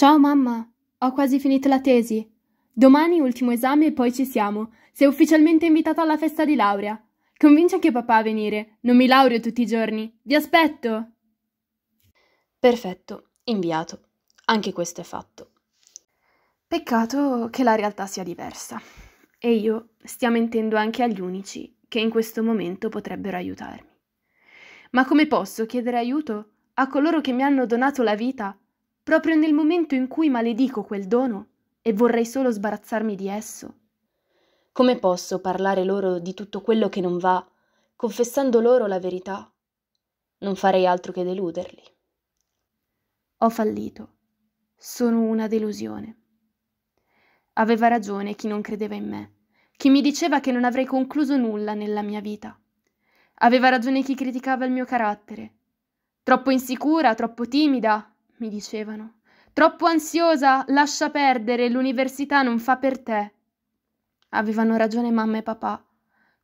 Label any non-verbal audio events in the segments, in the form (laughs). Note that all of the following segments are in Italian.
Ciao mamma, ho quasi finito la tesi. Domani ultimo esame e poi ci siamo. Sei ufficialmente invitato alla festa di laurea. Convinci anche papà a venire. Non mi laureo tutti i giorni. Vi aspetto. Perfetto, inviato. Anche questo è fatto. Peccato che la realtà sia diversa. E io stia mentendo anche agli unici che in questo momento potrebbero aiutarmi. Ma come posso chiedere aiuto a coloro che mi hanno donato la vita proprio nel momento in cui maledico quel dono e vorrei solo sbarazzarmi di esso? Come posso parlare loro di tutto quello che non va, confessando loro la verità? Non farei altro che deluderli. Ho fallito. Sono una delusione. Aveva ragione chi non credeva in me, chi mi diceva che non avrei concluso nulla nella mia vita. Aveva ragione chi criticava il mio carattere. Troppo insicura, troppo timida, mi dicevano. Troppo ansiosa, lascia perdere, l'università non fa per te. Avevano ragione mamma e papà,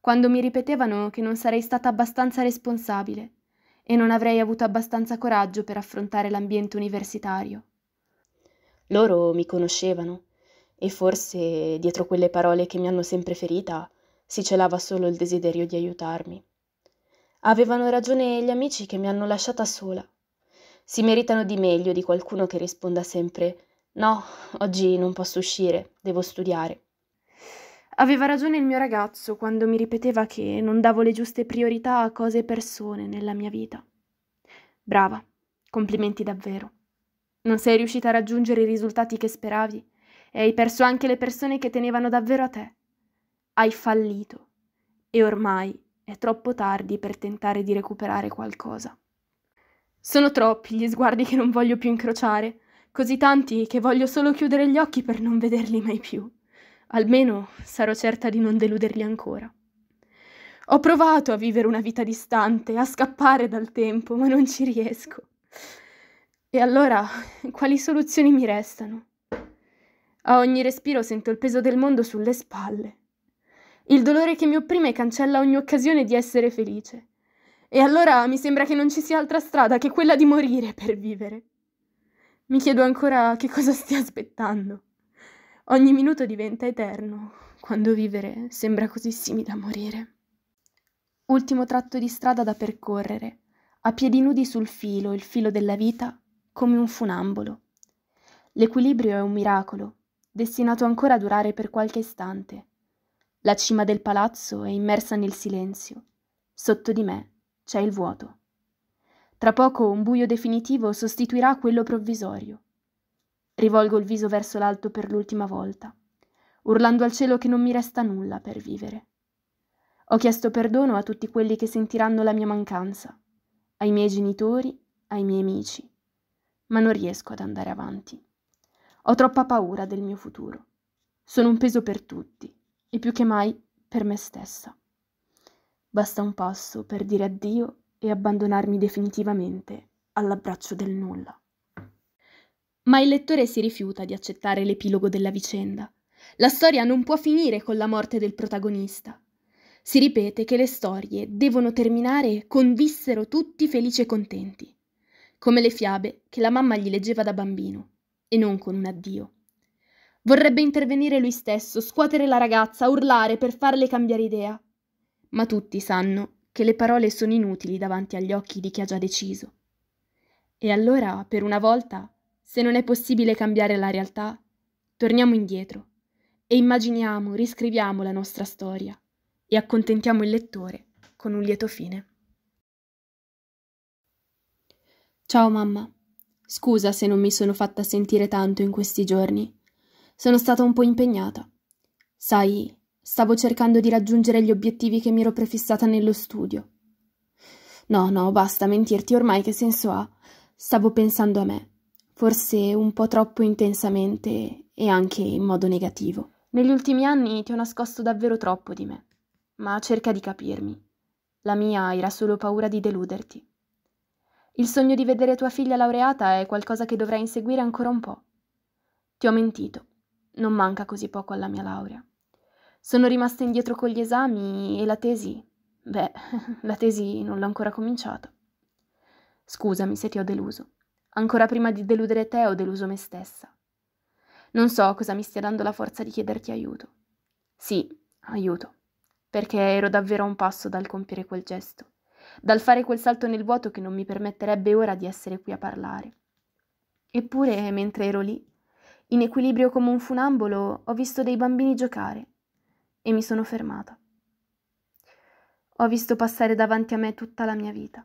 quando mi ripetevano che non sarei stata abbastanza responsabile e non avrei avuto abbastanza coraggio per affrontare l'ambiente universitario. Loro mi conoscevano e forse dietro quelle parole che mi hanno sempre ferita si celava solo il desiderio di aiutarmi. Avevano ragione gli amici che mi hanno lasciata sola si meritano di meglio di qualcuno che risponda sempre no, oggi non posso uscire, devo studiare. Aveva ragione il mio ragazzo quando mi ripeteva che non davo le giuste priorità a cose e persone nella mia vita. Brava, complimenti davvero. Non sei riuscita a raggiungere i risultati che speravi e hai perso anche le persone che tenevano davvero a te. Hai fallito e ormai è troppo tardi per tentare di recuperare qualcosa. Sono troppi gli sguardi che non voglio più incrociare, così tanti che voglio solo chiudere gli occhi per non vederli mai più. Almeno sarò certa di non deluderli ancora. Ho provato a vivere una vita distante, a scappare dal tempo, ma non ci riesco. E allora, quali soluzioni mi restano? A ogni respiro sento il peso del mondo sulle spalle. Il dolore che mi opprime cancella ogni occasione di essere felice. E allora mi sembra che non ci sia altra strada che quella di morire per vivere. Mi chiedo ancora che cosa stia aspettando. Ogni minuto diventa eterno, quando vivere sembra così simile a morire. Ultimo tratto di strada da percorrere, a piedi nudi sul filo, il filo della vita, come un funambolo. L'equilibrio è un miracolo, destinato ancora a durare per qualche istante. La cima del palazzo è immersa nel silenzio. Sotto di me c'è il vuoto. Tra poco un buio definitivo sostituirà quello provvisorio. Rivolgo il viso verso l'alto per l'ultima volta, urlando al cielo che non mi resta nulla per vivere. Ho chiesto perdono a tutti quelli che sentiranno la mia mancanza, ai miei genitori, ai miei amici, ma non riesco ad andare avanti. Ho troppa paura del mio futuro. Sono un peso per tutti e più che mai per me stessa. Basta un passo per dire addio e abbandonarmi definitivamente all'abbraccio del nulla. Ma il lettore si rifiuta di accettare l'epilogo della vicenda. La storia non può finire con la morte del protagonista. Si ripete che le storie devono terminare con vissero tutti felici e contenti, come le fiabe che la mamma gli leggeva da bambino, e non con un addio. Vorrebbe intervenire lui stesso, scuotere la ragazza, urlare per farle cambiare idea, ma tutti sanno che le parole sono inutili davanti agli occhi di chi ha già deciso. E allora, per una volta, se non è possibile cambiare la realtà, torniamo indietro e immaginiamo, riscriviamo la nostra storia e accontentiamo il lettore con un lieto fine. Ciao mamma, scusa se non mi sono fatta sentire tanto in questi giorni. Sono stata un po' impegnata. Sai, Stavo cercando di raggiungere gli obiettivi che mi ero prefissata nello studio. No, no, basta mentirti ormai che senso ha. Stavo pensando a me, forse un po' troppo intensamente e anche in modo negativo. Negli ultimi anni ti ho nascosto davvero troppo di me, ma cerca di capirmi. La mia era solo paura di deluderti. Il sogno di vedere tua figlia laureata è qualcosa che dovrai inseguire ancora un po'. Ti ho mentito, non manca così poco alla mia laurea. Sono rimasta indietro con gli esami e la tesi. Beh, (laughs) la tesi non l'ho ancora cominciata. Scusami se ti ho deluso. Ancora prima di deludere te ho deluso me stessa. Non so cosa mi stia dando la forza di chiederti aiuto. Sì, aiuto, perché ero davvero a un passo dal compiere quel gesto, dal fare quel salto nel vuoto che non mi permetterebbe ora di essere qui a parlare. Eppure, mentre ero lì, in equilibrio come un funambolo, ho visto dei bambini giocare e mi sono fermata. Ho visto passare davanti a me tutta la mia vita.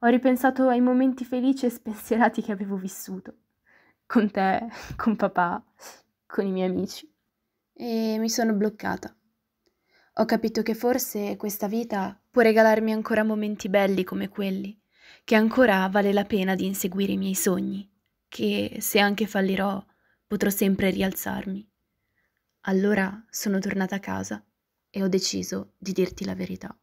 Ho ripensato ai momenti felici e spensierati che avevo vissuto. Con te, con papà, con i miei amici. E mi sono bloccata. Ho capito che forse questa vita può regalarmi ancora momenti belli come quelli, che ancora vale la pena di inseguire i miei sogni, che se anche fallirò potrò sempre rialzarmi. Allora sono tornata a casa e ho deciso di dirti la verità.